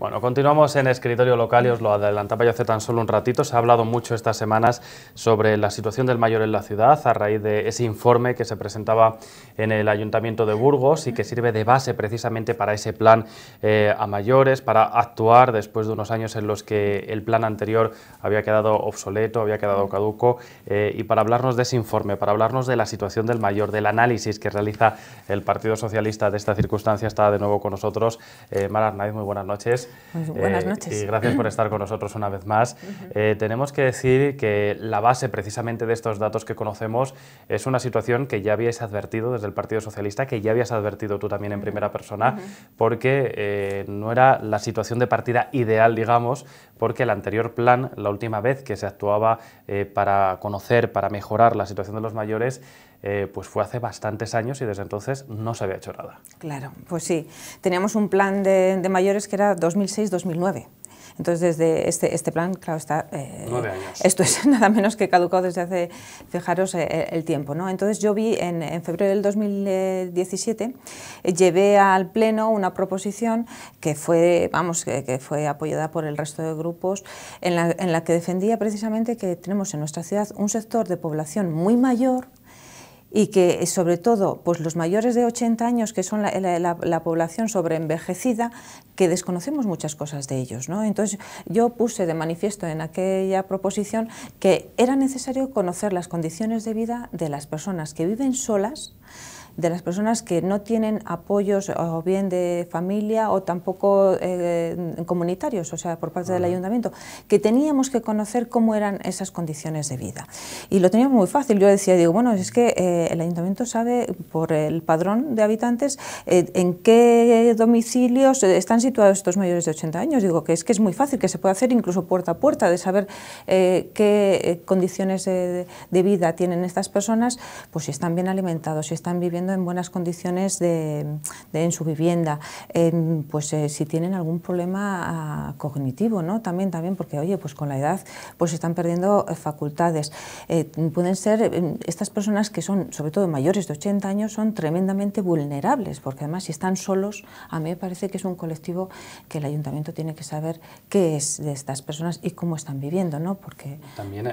Bueno, continuamos en escritorio local y os lo adelantaba yo hace tan solo un ratito. Se ha hablado mucho estas semanas sobre la situación del mayor en la ciudad a raíz de ese informe que se presentaba en el Ayuntamiento de Burgos y que sirve de base precisamente para ese plan eh, a mayores, para actuar después de unos años en los que el plan anterior había quedado obsoleto, había quedado caduco. Eh, y para hablarnos de ese informe, para hablarnos de la situación del mayor, del análisis que realiza el Partido Socialista de esta circunstancia, está de nuevo con nosotros eh, Mara Arnaiz. Muy buenas noches. Pues eh, buenas noches. Y gracias por estar con nosotros una vez más. Eh, tenemos que decir que la base precisamente de estos datos que conocemos es una situación que ya habíais advertido desde el Partido Socialista, que ya habías advertido tú también en primera persona, porque eh, no era la situación de partida ideal, digamos, porque el anterior plan, la última vez que se actuaba para conocer, para mejorar la situación de los mayores, eh, pues fue hace bastantes años y desde entonces no se había hecho nada. Claro, pues sí. Teníamos un plan de, mayores que era 2006-2009. Entonces, desde este, este plan, claro, está... Eh, esto es nada menos que caducado desde hace, fijaros, eh, el tiempo. ¿no? Entonces, yo vi en, febrero del 2017, llevé al Pleno una proposición que fue, vamos, que, fue apoyada por el resto de grupos, en la, en la que defendía precisamente que tenemos en nuestra ciudad un sector de población muy mayor y que eh, sobre todo pues los mayores de 80 años, que son la, población sobreenvejecida, que desconocemos muchas cosas de ellos. ¿no? Entonces yo puse de manifiesto en aquella proposición que era necesario conocer las condiciones de vida de las personas que viven solas de las personas que no tienen apoyos eh, o bien de familia o tampoco eh, comunitarios, o sea, por parte del ayuntamiento, que teníamos que conocer cómo eran esas condiciones de vida. Y lo teníamos muy fácil. Yo decía, digo, bueno, es que eh, el ayuntamiento sabe por el padrón de habitantes en qué domicilios están situados estos mayores de 80 años. Digo, que es que es muy fácil, que se puede hacer incluso puerta a puerta de saber qué condiciones de vida tienen estas personas, pues si están bien alimentados, si están viviendo en buenas condiciones de, en su vivienda, pues eh, si tienen algún problema ah, cognitivo, ¿no? También, también, porque oye, pues con la edad pues están perdiendo eh, facultades. Eh, pueden ser estas personas que son, sobre todo mayores de 80 años, son tremendamente vulnerables, porque además si están solos, a mí me parece que es un colectivo que el ayuntamiento tiene que saber qué es de estas personas y cómo están viviendo, ¿no? Porque... También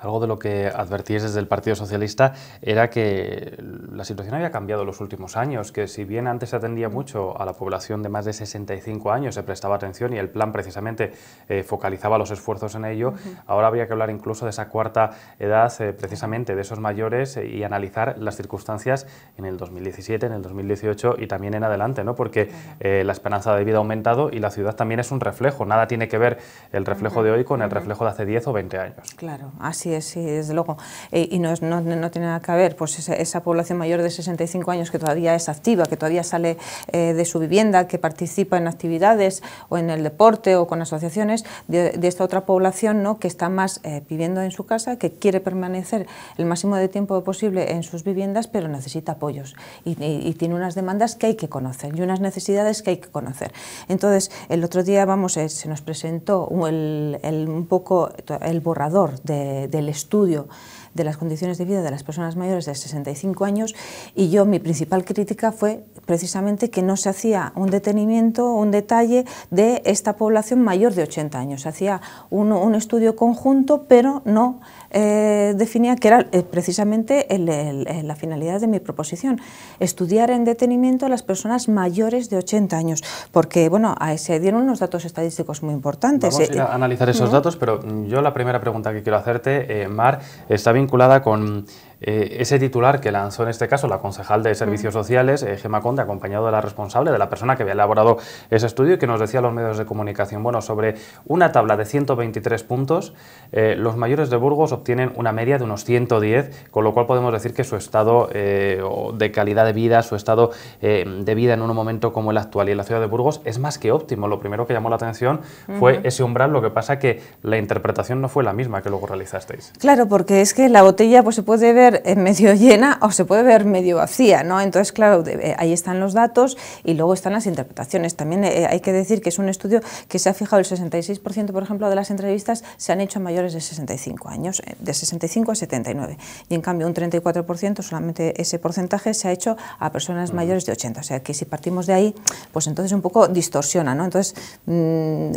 algo de lo que advertí desde el Partido Socialista era que la situación había cambiado en los últimos años, que si bien antes se atendía mm. mucho a la población de más de 65 años, se prestaba atención y el plan precisamente eh, focalizaba los esfuerzos en ello, ahora habría que hablar incluso de esa cuarta edad, eh, precisamente de esos mayores, eh, y analizar las circunstancias en el 2017, en el 2018 y también en adelante, ¿no? porque la esperanza de vida ha aumentado y la ciudad también es un reflejo, nada tiene que ver el reflejo de hoy con el reflejo de hace 10 o 20 años. Claro, así es, sí, desde luego. y no, no, no tiene nada que ver pues, esa, esa población mayor de 65 años que todavía es activa, que todavía sale eh, de su vivienda, que participa en actividades o en el deporte o con asociaciones, de, esta otra población ¿no? que está más eh, viviendo en su casa, que quiere permanecer el máximo de tiempo posible en sus viviendas, pero necesita apoyos y, tiene unas demandas que hay que conocer y unas necesidades que hay que conocer. Entonces, el otro día vamos, eh, se nos presentó un poco el borrador del estudio de las condiciones de vida de las personas mayores de 65 años y yo mi principal crítica fue precisamente que no se hacía un detenimiento, un detalle de esta población mayor de 80 años. Se hacía un, estudio conjunto, pero no eh, definía que era eh, precisamente eh, la finalidad de mi proposición, estudiar en detenimiento a las personas mayores de 80 años, porque bueno, se dieron unos datos estadísticos muy importantes. Vamos a, analizar esos datos, pero yo la primera pregunta que quiero hacerte, Mar, está vinculada con eh, ese titular que lanzó en este caso la concejal de Servicios Sociales, eh, Gemma Conde, acompañado de la responsable, de la persona que había elaborado ese estudio y que nos decía a los medios de comunicación, bueno, sobre una tabla de 123 puntos, eh, los mayores de Burgos obtienen una media de unos 110, con lo cual podemos decir que su estado de calidad de vida, su estado de vida en un momento como el actual y en la ciudad de Burgos es más que óptimo. Lo primero que llamó la atención fue ese umbral, lo que pasa que la interpretación no fue la misma que luego realizasteis. Claro, porque es que la botella pues, se puede ver eh, medio llena o se puede ver medio vacía, ¿no? Entonces, claro, eh, ahí están los datos y luego están las interpretaciones. También eh, hay que decir que es un estudio que se ha fijado el 66%, por ejemplo, de las entrevistas se han hecho a mayores de 65 años, de 65 a 79. Y en cambio, un 34%, solamente ese porcentaje se ha hecho a personas mayores de 80. O sea, que si partimos de ahí, pues entonces un poco distorsiona, ¿no? Entonces, mm,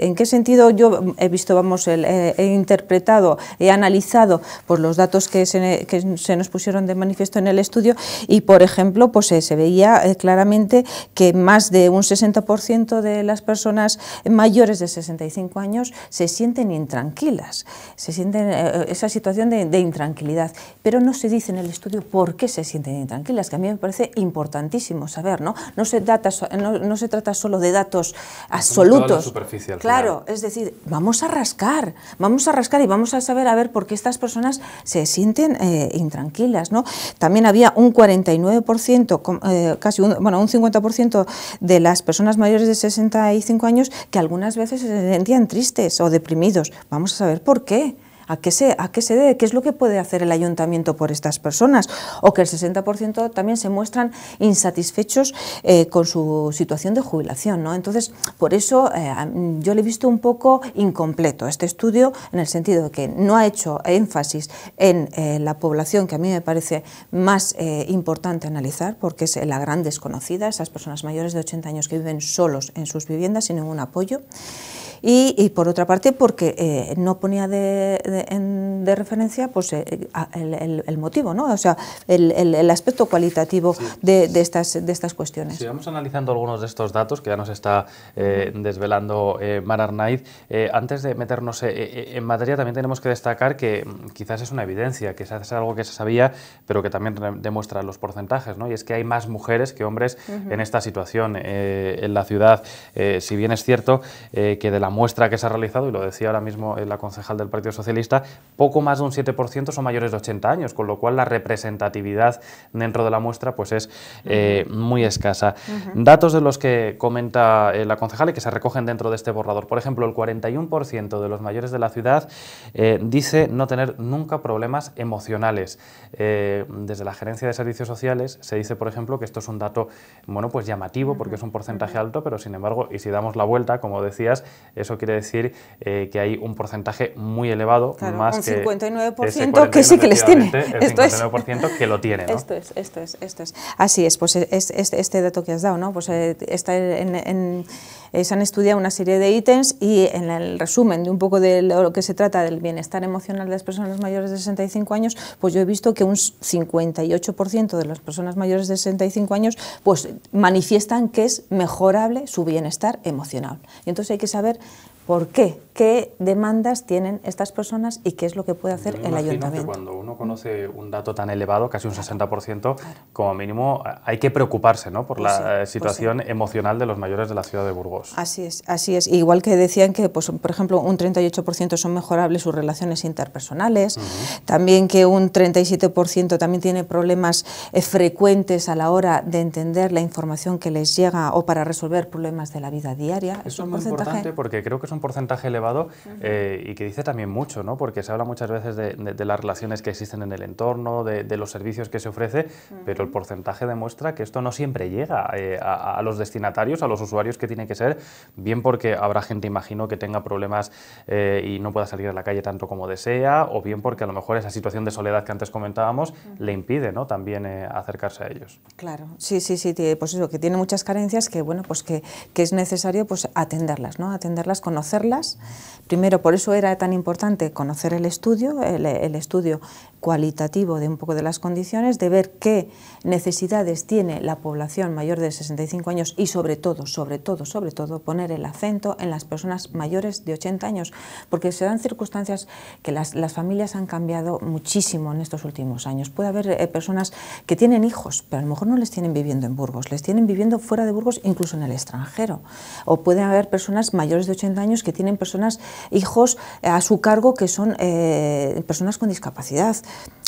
¿en qué sentido yo he visto, vamos, he interpretado, he analizado pues los datos que se se nos pusieron de manifiesto en el estudio y, por ejemplo, pues eh, se veía eh, claramente que más de un 60% de las personas mayores de 65 años se sienten intranquilas, se sienten eh, esa situación de, intranquilidad, pero no se dice en el estudio por qué se sienten intranquilas, que a mí me parece importantísimo saber, ¿no? No se, data, no, se trata solo de datos absolutos. Claro, es decir, vamos a rascar, vamos a rascar y vamos a saber a ver por qué estas personas se sienten eh, intranquilas. ¿no? También había un 49%, eh, casi bueno, un 50% de las personas mayores de 65 años que algunas veces se sentían tristes o deprimidos. Vamos a saber por qué. ¿A qué, se, ¿A qué se debe? ¿Qué es lo que puede hacer el ayuntamiento por estas personas? O que el 60% también se muestran insatisfechos eh, con su situación de jubilación. ¿no? Entonces, por eso eh, yo le he visto un poco incompleto este estudio en el sentido de que no ha hecho énfasis en eh, la población que a mí me parece más importante analizar porque es la gran desconocida, esas personas mayores de 80 años que viven solos en sus viviendas sin ningún apoyo y, por otra parte porque eh, no ponía de, referencia pues, eh, el, motivo, ¿no? o sea, el, el aspecto cualitativo de, de, estas, de estas cuestiones. Si vamos analizando algunos de estos datos que ya nos está eh, desvelando eh, Mar Arnaiz, antes de meternos en materia también tenemos que destacar que mm, quizás es una evidencia, que es algo que se sabía, pero que también demuestra los porcentajes, ¿no? y es que hay más mujeres que hombres en esta situación en la ciudad. si bien es cierto que de la muestra que se ha realizado, y lo decía ahora mismo eh, la concejal del Partido Socialista, poco más de un 7% son mayores de 80 años, con lo cual la representatividad dentro de la muestra pues es eh, muy escasa. Datos de los que comenta eh, la concejal y que se recogen dentro de este borrador. Por ejemplo, el 41% de los mayores de la ciudad dice no tener nunca problemas emocionales. desde la Gerencia de Servicios Sociales se dice, por ejemplo, que esto es un dato bueno, pues llamativo porque es un porcentaje alto, pero sin embargo, y si damos la vuelta, como decías, eso quiere decir eh, que hay un porcentaje muy elevado, más un que 59% que sí que les tiene. El 59% que lo tiene. Esto es, esto es, esto es. Así es, pues es, este dato que has dado, ¿no? Pues eh, está en eh, se han estudiado una serie de ítems y en el resumen de un poco de lo que se trata del bienestar emocional de las personas mayores de 65 años, pues yo he visto que un 58% de las personas mayores de 65 años pues manifiestan que es mejorable su bienestar emocional. Y entonces hay que saber por qué qué demandas tienen estas personas y qué es lo que puede hacer el ayuntamiento. Que cuando uno conoce un dato tan elevado, casi un 60%, como mínimo hay que preocuparse ¿no? por pues la eh, pues situación emocional de los mayores de la ciudad de Burgos. Así es, así es. Igual que decían que, pues, por ejemplo, un 38% son mejorables sus relaciones interpersonales, también que un 37% también tiene problemas eh, frecuentes a la hora de entender la información que les llega o para resolver problemas de la vida diaria. Eso es, muy importante porque creo que es un porcentaje elevado eh, y que dice también mucho, ¿no? porque se habla muchas veces de, las relaciones que existen en el entorno, de, los servicios que se ofrece, pero el porcentaje demuestra que esto no siempre llega eh, a, los destinatarios, a los usuarios que tiene que ser, bien porque habrá gente, imagino, que tenga problemas eh, y no pueda salir a la calle tanto como desea, o bien porque a lo mejor esa situación de soledad que antes comentábamos le impide ¿no? también acercarse a ellos. Claro, sí, sí, sí, pues eso, que tiene muchas carencias que, bueno, pues que, que es necesario pues, atenderlas, ¿no? atenderlas, conocerlas Primero, por eso era tan importante conocer el estudio, el, estudio cualitativo de un poco de las condiciones, de ver qué necesidades tiene la población mayor de 65 años y sobre todo, sobre todo, sobre todo, poner el acento en las personas mayores de 80 años, porque se dan circunstancias que las, familias han cambiado muchísimo en estos últimos años. Puede haber eh, personas que tienen hijos, pero a lo mejor no les tienen viviendo en Burgos, les tienen viviendo fuera de Burgos, incluso en el extranjero. O puede haber personas mayores de 80 años que tienen personas hijos eh, a su cargo que son eh, personas con discapacidad.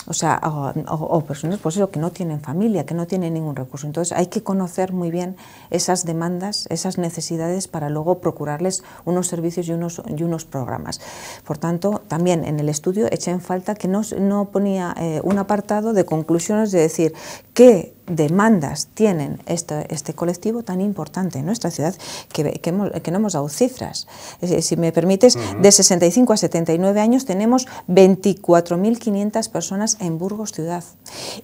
O sea, o, personas, pues que no tienen familia, que no tienen ningún recurso. Entonces hay que conocer muy bien esas demandas, esas necesidades para luego procurarles unos servicios y unos, y unos programas. Por tanto, también en el estudio eché en falta que no, no ponía eh, un apartado de conclusiones de decir que demandas tienen este, este, colectivo tan importante en nuestra ciudad que, que, no hemos dado cifras. Si me permites, de 65 a 79 años tenemos 24.500 personas en Burgos ciudad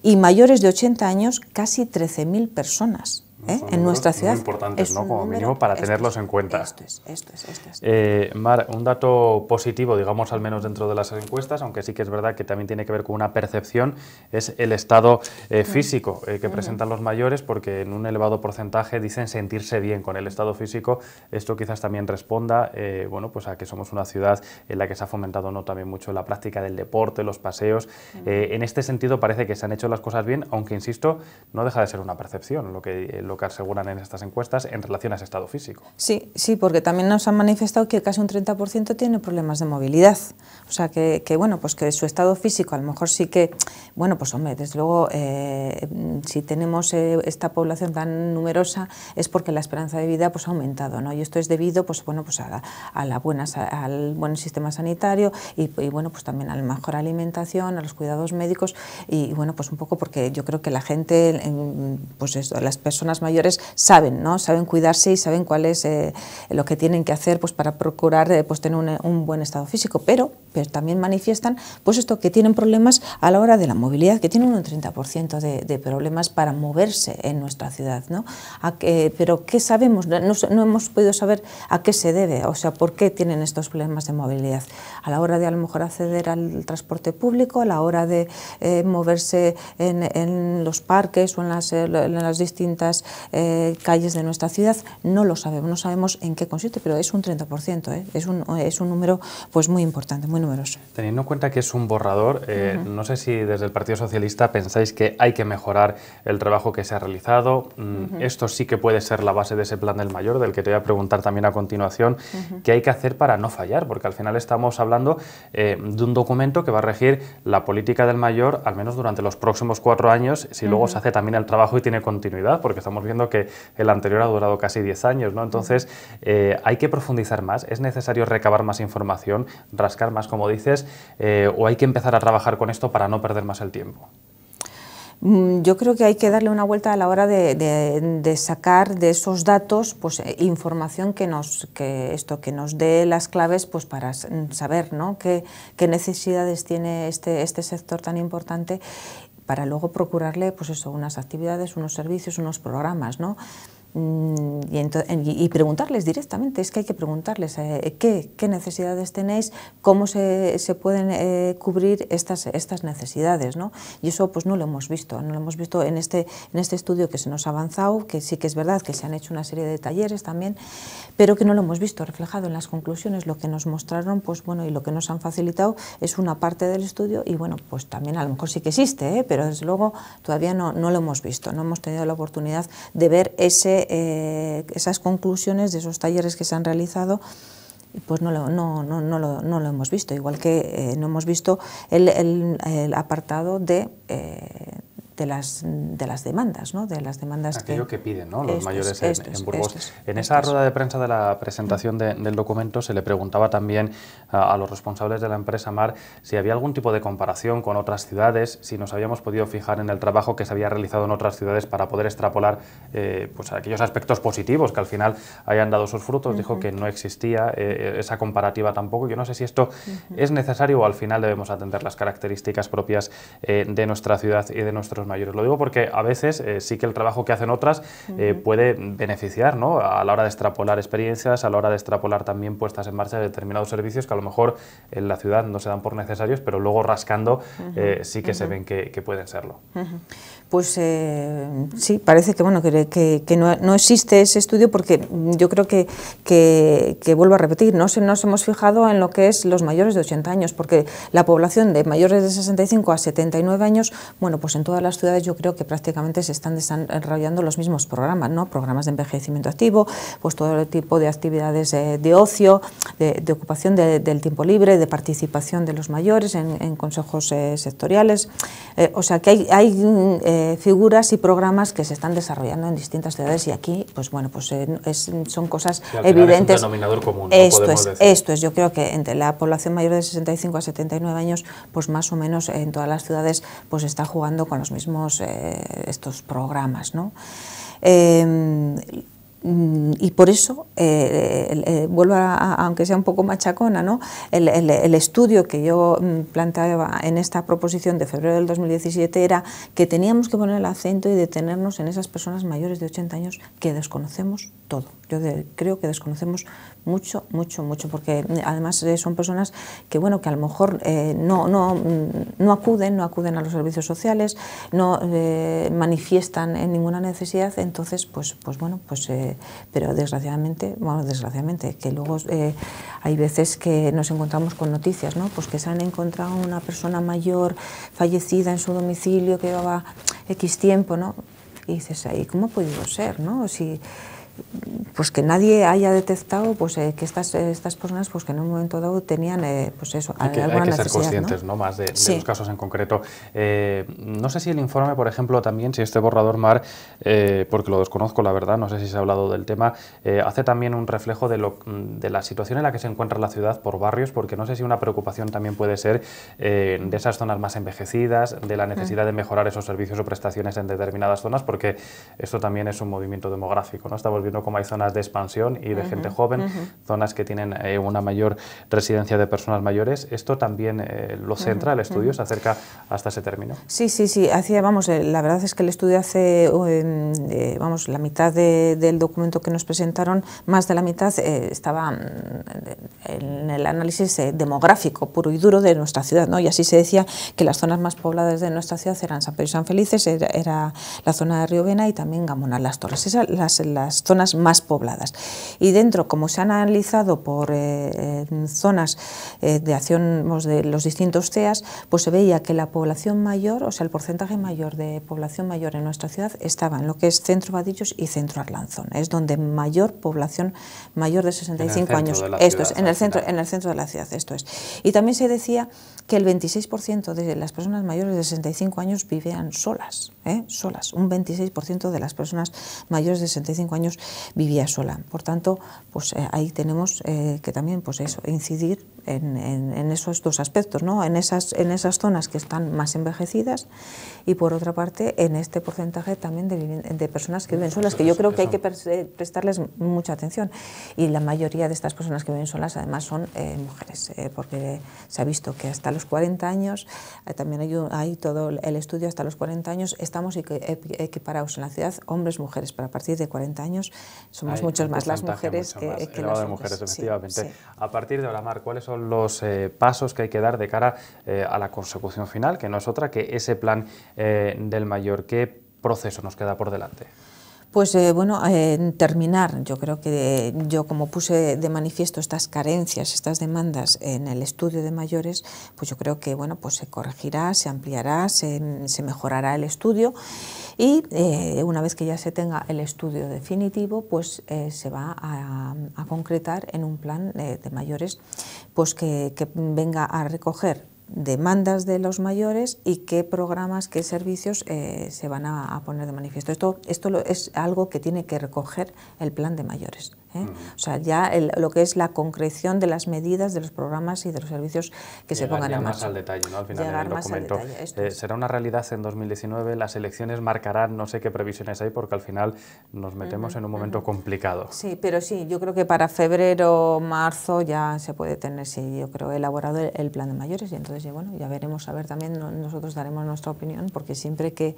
y mayores de 80 años casi 13.000 personas. ¿eh? en nuestra ciudad. Muy importantes, ¿no? Como mínimo para tenerlos en cuenta. Esto es, esto es, esto es. Eh, Mar, un dato positivo, digamos al menos dentro de las encuestas, aunque sí que es verdad que también tiene que ver con una percepción, es el estado eh, mm. físico que mm. presentan los mayores, porque en un elevado porcentaje dicen sentirse bien con el estado físico. Esto quizás también responda, bueno, pues a que somos una ciudad en la que se ha fomentado no también mucho la práctica del deporte, los paseos. Mm. en este sentido parece que se han hecho las cosas bien, aunque insisto, no deja de ser una percepción lo que que aseguran en estas encuestas en relación a ese estado físico. Sí, sí, porque también nos han manifestado que casi un 30% tiene problemas de movilidad. O sea, que, bueno, pues que su estado físico a lo mejor sí que, bueno, pues hombre, desde luego, eh, si tenemos eh, esta población tan numerosa es porque la esperanza de vida pues ha aumentado, ¿no? Y esto es debido, pues bueno, pues a la, a buena, al buen sistema sanitario y, bueno, pues también a la mejor alimentación, a los cuidados médicos y, bueno, pues un poco porque yo creo que la gente, pues las personas mayores saben, ¿no? Saben cuidarse y saben cuál es eh, lo que tienen que hacer pues, para procurar eh, pues, tener eh, un, buen estado físico, pero, pero también manifiestan pues esto que tienen problemas a la hora de la movilidad, que tienen un 30% de, de, problemas para moverse en nuestra ciudad, pero ¿qué sabemos? No, hemos podido saber a qué se debe, o sea, por qué tienen estos problemas de movilidad. A la hora de a lo mejor acceder al transporte público, a la hora de moverse en, los parques o en las distintas eh, calles de nuestra ciudad, no lo sabemos, no sabemos en qué consiste, pero es un 30%, ¿eh? es, un, número pues muy importante, muy numeroso. Teniendo en cuenta que es un borrador, eh, no sé si desde el Partido Socialista pensáis que hay que mejorar el trabajo que se ha realizado, mm, esto sí que puede ser la base de ese plan del mayor, del que te voy a preguntar también a continuación, qué hay que hacer para no fallar, porque al final estamos hablando de un documento que va a regir la política del mayor, al menos durante los próximos cuatro años, si luego se hace también el trabajo y tiene continuidad, porque estamos viendo que el anterior ha durado casi 10 años, ¿no? Entonces, eh, hay que profundizar más, es necesario recabar más información, rascar más, como dices, eh, o hay que empezar a trabajar con esto para no perder más el tiempo. Mm, yo creo que hay que darle una vuelta a la hora de, sacar de esos datos pues, eh, información que nos, que esto, que nos dé las claves pues, para saber qué, necesidades tiene este, este sector tan importante para luego procurarle pues eso, unas actividades, unos servicios, unos programas. ¿no? Mm, y, preguntarles directamente, es que hay que preguntarles eh, ¿qué, necesidades tenéis, cómo se, pueden eh, cubrir estas, necesidades. ¿no? Y eso pues no lo hemos visto, no lo hemos visto en este, en este estudio que se nos ha avanzado, que sí que es verdad que se han hecho una serie de talleres también, pero que no lo hemos visto reflejado en las conclusiones, lo que nos mostraron pues bueno, y lo que nos han facilitado es una parte del estudio y bueno, pues también a lo mejor sí que existe, ¿eh? pero desde luego todavía no, no lo hemos visto, no hemos tenido la oportunidad de ver ese eh, esas conclusiones de esos talleres que se han realizado pues no lo, no, no, no, lo, no lo hemos visto, igual que eh, no hemos visto el, apartado de, eh, de las, de las demandas, ¿no? de las demandas Aquello que, piden los mayores en, en Burgos. en esa rueda de prensa de la presentación del documento se le preguntaba también a, los responsables de la empresa MAR si había algún tipo de comparación con otras ciudades, si nos habíamos podido fijar en el trabajo que se había realizado en otras ciudades para poder extrapolar eh, pues, aquellos aspectos positivos que al final hayan dado sus frutos. Dijo que no existía eh, eh, esa comparativa tampoco. Yo no sé si esto es necesario o al final debemos atender las características propias de nuestra ciudad y de nuestros mayores. Lo digo porque a veces eh, sí que el trabajo que hacen otras eh, puede beneficiar ¿no? a la hora de extrapolar experiencias, a la hora de extrapolar también puestas en marcha determinados servicios que a lo mejor en la ciudad no se dan por necesarios, pero luego rascando eh, sí que se ven que, pueden serlo. Pues sí, parece que, bueno, que, no, no, existe ese estudio porque yo creo que, que, vuelvo a repetir, no nos hemos fijado en lo que es los mayores de 80 años, porque la población de mayores de 65 a 79 años, bueno, pues en todas las ciudades yo creo que prácticamente se están desarrollando los mismos programas, ¿no? Programas de envejecimiento activo, pues todo tipo de actividades eh, de ocio, de, ocupación del tiempo libre, de participación de los mayores en, consejos eh, sectoriales. Eh, o sea que hay, hay figuras y programas que se están desarrollando en distintas ciudades y aquí, pues bueno, pues son cosas evidentes. esto es, esto es. Yo creo que entre la población mayor de 65 a 79 años, pues más o menos en todas las ciudades, pues está jugando con los mismos eh, estos programas. ¿no? Em, y por eso, eh, eh, vuelvo a, aunque sea un poco machacona, ¿no? el, estudio que yo mm, planteaba en esta proposición de febrero del 2017 era que teníamos que poner el acento y detenernos en esas personas mayores de 80 años que desconocemos todo yo creo que desconocemos mucho, mucho, mucho, porque mm, además eh, son personas que, bueno, que a lo mejor eh, no, no, mm, no, acuden, no acuden a los servicios sociales, no eh, manifiestan en ninguna necesidad, entonces, pues, pues bueno, pues, pero desgraciadamente, bueno, desgraciadamente, que luego hay veces que nos encontramos con noticias, ¿no? Pues que se han encontrado una persona mayor fallecida en su domicilio que llevaba X tiempo, ¿no? Y dices, ahí, ¿cómo ha podido ser, no? Si, pues que nadie haya detectado pues eh, que estas, eh, estas personas pues que en un momento dado tenían eh, pues eso hay que ser conscientes ¿no? más de, los casos en concreto eh, no sé si el informe por ejemplo también si este borrador mar porque lo desconozco la verdad no sé si se ha hablado del tema hace también un reflejo de lo de la situación en la que se encuentra la ciudad por barrios porque no sé si una preocupación también puede ser de esas zonas más envejecidas de la mm. necesidad de mejorar esos servicios o prestaciones en determinadas zonas porque esto también es un movimiento demográfico no como viendo como hay zonas de expansión y de gente joven, zonas que tienen eh, una mayor residencia de personas mayores. Esto también eh, lo centra el estudio, se acerca hasta ese término. Sí, sí, sí. Hacía, vamos, eh, la verdad es que el estudio hace, em, vamos, la mitad del documento que nos presentaron, más de la mitad estaba mm, en el análisis demográfico puro y duro de nuestra ciudad, ¿no? Y así se decía que las zonas más pobladas de nuestra ciudad eran San Pedro y San Felices, era, la zona de Riovena y también Gamona, las Torres. las, las zonas más pobladas. Y dentro, como se han analizado por eh, zonas eh, de acción de los distintos CEAS, pues se veía que la población mayor, o sea, el porcentaje mayor de población mayor en nuestra ciudad estaba en lo que es Centro Vadillos y Centro Arlanzón. Es donde mayor población mayor de 65 años, esto es, en el, centro, en el centro de la ciudad, esto es. Y también se decía que el 26% de las personas mayores de 65 años vivían solas, ¿eh? solas. Un 26% de las personas mayores de 65 años vivía sola. Por tanto, pues eh, ahí tenemos eh, que también pues incidir en, esos dos aspectos, ¿no? en, esas, en esas zonas que están más envejecidas y por otra parte en este porcentaje también de, personas que viven solas, que yo creo que hay que eh, prestarles mucha atención. Y la mayoría de estas personas que viven solas además son mujeres, porque se ha visto que hasta los 40 años, también hay, hay todo el estudio hasta los 40 años, estamos equiparados en la ciudad hombres, mujeres, pero a partir de 40 años somos, muchos más las mujeres que, que, los mujeres, efectivamente. A partir de ahora, Mar, ¿cuáles son los eh, pasos que hay que dar de cara eh, a la consecución final, que no es otra que ese plan eh, del mayor? ¿Qué proceso nos queda por delante? Pues eh, bueno, eh, en terminar. Yo creo que eh, yo como puse de manifiesto estas carencias, estas demandas en el estudio de mayores, pues yo creo que bueno, pues se corregirá, se ampliará, se, mejorará el estudio y una vez que ya se tenga el estudio definitivo, pues se va a, concretar en un plan de mayores, pues que venga a recoger demandas de los mayores y qué programas, qué servicios eh, se van a, poner de manifiesto. Esto, esto es algo que tiene que recoger el plan de mayores. ¿eh? O sea, ya lo que es la concreción de las medidas, de los programas y de los servicios que se pongan en marcha. más al detalle, ¿no? Al final del documento. Eh, será una realidad en 2019, las elecciones marcarán no sé qué previsiones hay porque al final nos metemos en un momento complicado. Sí, pero sí, yo creo que para febrero, marzo ya se puede tener, sí, yo creo, elaborado el, plan de mayores y entonces, ya, bueno, ya veremos, a ver, también nosotros daremos nuestra opinión porque siempre que,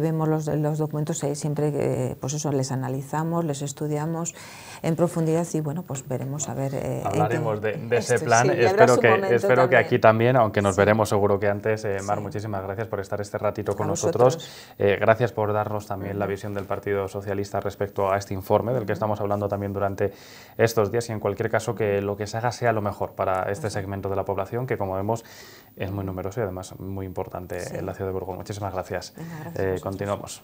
vemos los, los documentos, siempre que, pues eso, les analizamos, les estudiamos, en profundidad y bueno, pues veremos a ver. Eh, Hablaremos de, ese plan. espero que, espero que aquí también, aunque nos veremos seguro que antes. Eh, Mar, muchísimas gracias por estar este ratito con nosotros. Eh, gracias por darnos también la visión del Partido Socialista respecto a este informe del que estamos hablando también durante estos días y en cualquier caso que lo que se haga sea lo mejor para este segmento de la población que como vemos es muy numeroso y además muy importante en la ciudad de Burgos. Muchísimas gracias. gracias continuamos.